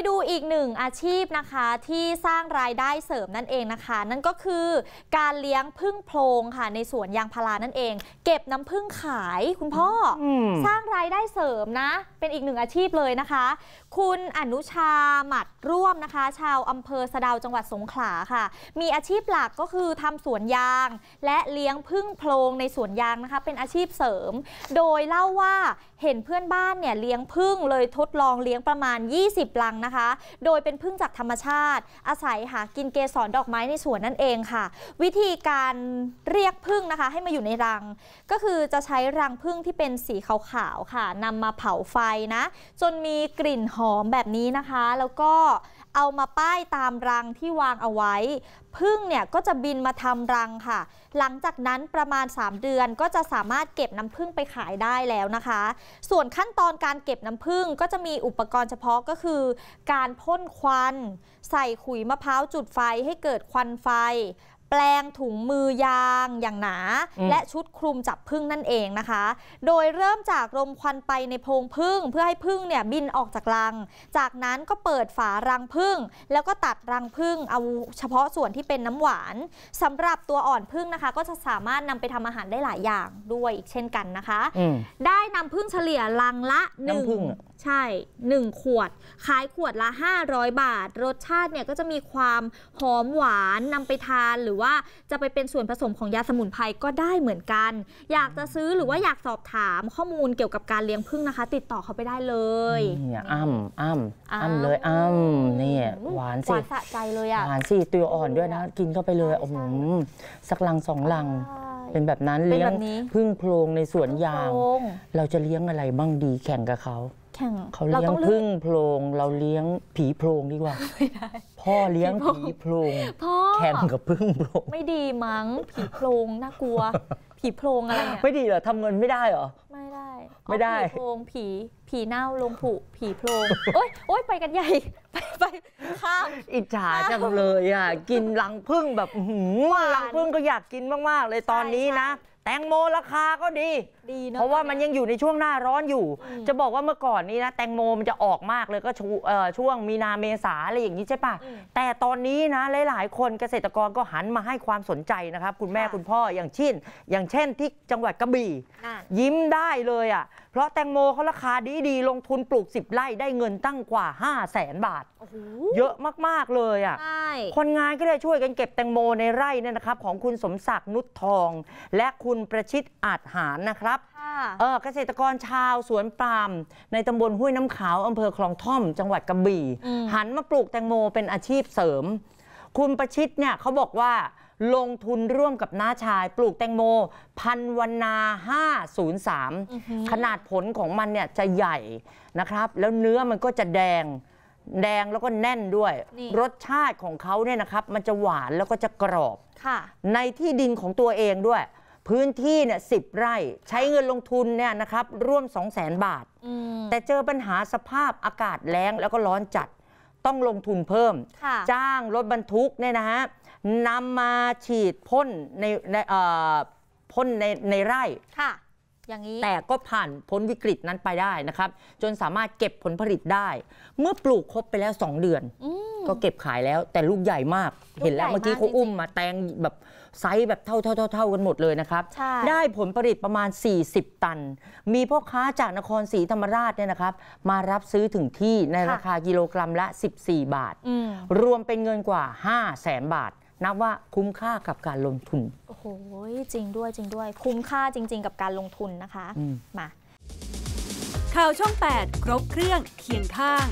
ไปดูอีกหนึ่งอาชีพนะคะที่สร้างรายได้เสริมนั่นเองนะคะ นั่นก็คือการเลี้ยงพึ่งโพรงค่ะ ในสวนยางพารานั่นเอง เก็บน้ำพึ่งขายคุณพ่ออสร้างรายได้เสริมนะ เป็นอีกหนึ่งอาชีพเลยนะคะ คุณอนุชาหมัดร่วมนะคะ ชาวอำเภอสะดาวจังหวัดสงขลาค่ะ มีอาชีพหลักก็คือทำสวนยาง และเลี้ยงพึ่งโพรงในสวนยางนะคะเป็นอาชีพเสริม โดยเล่าว่าเห็นเพื่อนบ้านเนี่ยเลี้ยงพึ่งเลยทดลองเลี้ยงประมาณ 20ลังนะคะโดยเป็นพึ่งจากธรรมชาติ อาศัยหากินเกสรดอกไม้ในสวนนั่นเองค่ะ วิธีการเรียกพึ่งนะคะ ให้มาอยู่ในรัง ก็คือจะใช้รังพึ่งที่เป็นสีขาวๆค่ะนำมาเผาไฟนะ จนมีกลิ่นหอมแบบนี้นะคะ แล้วก็เอามาป้ายตามรังที่วางเอาไว้ พึ่งเนี่ยก็จะบินมาทำรังค่ะ หลังจากนั้นประมาณ 3 เดือนก็จะสามารถเก็บน้ำพึ่งไปขายได้แล้วนะคะ ส่วนขั้นตอนการเก็บน้ำพึ่งก็จะมีอุปกรณ์เฉพาะก็คือ การพ่นควันใส่ขุยมะพร้าวจุดไฟให้เกิดควันไฟแปลงถุงมือยางอย่างหนาและชุดคลุมจับพึ่งนั่นเองนะคะ โดยเริ่มจากรมควันไปในโพรงพึ่งเพื่อให้พึ่งเนี่ยบินออกจากรัง จากนั้นก็เปิดฝารังพึ่ง แล้วก็ตัดรังพึ่งเอาเฉพาะส่วนที่เป็นน้ำหวาน สำหรับตัวอ่อนพึ่งนะคะ ก็จะสามารถนำไปทำอาหารได้หลายอย่างด้วยอีกเช่นกันนะคะ ได้นำพึ่งเฉลี่ยรังละหนึ่งใช่ 1 ขวดขายขวดละ 500 บาท รสชาติเนี่ยก็จะมีความหอมหวานนำไปทานหรือว่าจะไปเป็นส่วนผสมของยาสมุนไพรก็ได้เหมือนกัน อยากจะซื้อหรือว่าอยากสอบถามข้อมูลเกี่ยวกับการเลี้ยงพึ่งนะคะ ติดต่อเขาไปได้เลยเนี่ยอ้ำอ้ำอ้ำเลยอ้ำเนี่ยหวานสิหวานสะใจเลยอ่ะหวานสิตัวอ่อนด้วยนะ กินเข้าไปเลยโอ้โหสักลังสองลังเป็นแบบนั้นเลี้ยงพึ่งโพรงในสวนยางเราจะเลี้ยงอะไรบ้างดีแข่งกับเขาแข่งเขาเลี้ยงพึ่งโพรง เราเลี้ยงผีโพรงดีกว่าพ่อเลี้ยงผีโพรงพ่อแข่งกับพึ่งโพรงไม่ดีมั้งผีโพรงน่ากลัว ผีโพรงอะไรเนี่ยไม่ดีเหรอทำเงินไม่ได้เหรอ ไม่ได้ ไม่ได้ ผีโพรงผีผีเน่าลงผุผีโพรงโอ้ยโอ้ยไปกันใหญ่ไปไปข้ามอิจฉาจังเลยอ่ะกินรังพึ่งแบบหืมรังพึ่งก็อยากกินมากๆเลยตอนนี้นะแตงโมราคาก็ดีดีเนะเพราะว่ามันยังอยู่ในช่วงหน้าร้อนอยู่ จะบอกว่าเมื่อก่อนนี้นะ แตงโมมันจะออกมากเลยก็ช่ช่วงมีนาเมษาอะไรอย่างนี้ใช่ปะ แต่ตอนนี้นะหลายหลายคนเกษตรกรก็หันมาให้ความสนใจนะครับ คุณแม่คุณพ่อ อย่างเช่น อย่างเช่นที่จังหวัดกระบี่ยิ้มได้เลยอ่ะเพราะแตงโมเขาราคาดีดีลงทุนปลูก 10ไร่ได้เงินตั้งกว่า5 0 0แสนบาท เยอะมากๆเลยอ่ะคนงานก็เลยช่วยกันเก็บแตงโมในไร่เนี่ยนะครับ ของคุณสมศักดิ์นุชทอง และคุณประชิตอาจหารนะครับเออเกษตรกรชาวสวนปาล์มในตำบลห้วยน้ำขาวอำเภอ คลองท่อม จังหวัดกระบี่ หันมาปลูกแตงโมเป็นอาชีพเสริม คุณประชิตเนี่ยเขาบอกว่าลงทุนร่วมกับน้าชาย ปลูกแตงโม พันวนา503 ขนาดผลของมันเนี่ยจะใหญ่นะครับ แล้วเนื้อมันก็จะแดงแดงแล้วก็แน่นด้วย รสชาติของเขาเนี่ยนะครับ มันจะหวานแล้วก็จะกรอบในที่ดินของตัวเองด้วย พื้นที่เนี่ยสิบไร่ใช้เงินลงทุนเนี่ยนะครับร่วม2 0 0แสนบาท แต่เจอปัญหาสภาพอากาศแรงแล้วก็ร้อนจัด ต้องลงทุนเพิ่ม จ้างรถบรรทุกเนี่ยนะฮะนำมาฉีดพ่นในในพ่นในในไร่ ค่ะ อย่างนี้ แต่ก็ผ่านพ้นวิกฤตนั้นไปได้นะครับ จนสามารถเก็บผลผลิตได้ เมื่อปลูกครบไปแล้ว 2 เดือนอก็เก็บขายแล้วแต่ลูกใหญ่มาก เห็นแล้วเมื่อกี้เขาอุ้มมาแตงแบบไซส์แบบเท่าเท่ากันหมดเลยนะครับ ได้ผลผลิตประมาณ 40 ตัน มีพ่อค้าจากนครศรีธรรมราชเนี่ยนะครับ มารับซื้อถึงที่ในราคากิโลกรัมละ 14 บาท รวมเป็นเงินกว่า 5 0 0แสนบาทนับว่าคุ้มค่ากับการลงทุน โอ้โห จริงด้วยจริงด้วย คุ้มค่าจริง ๆ กับการลงทุนนะคะมมาข่าวช่อง8ครบเครื่องเคียงข้าง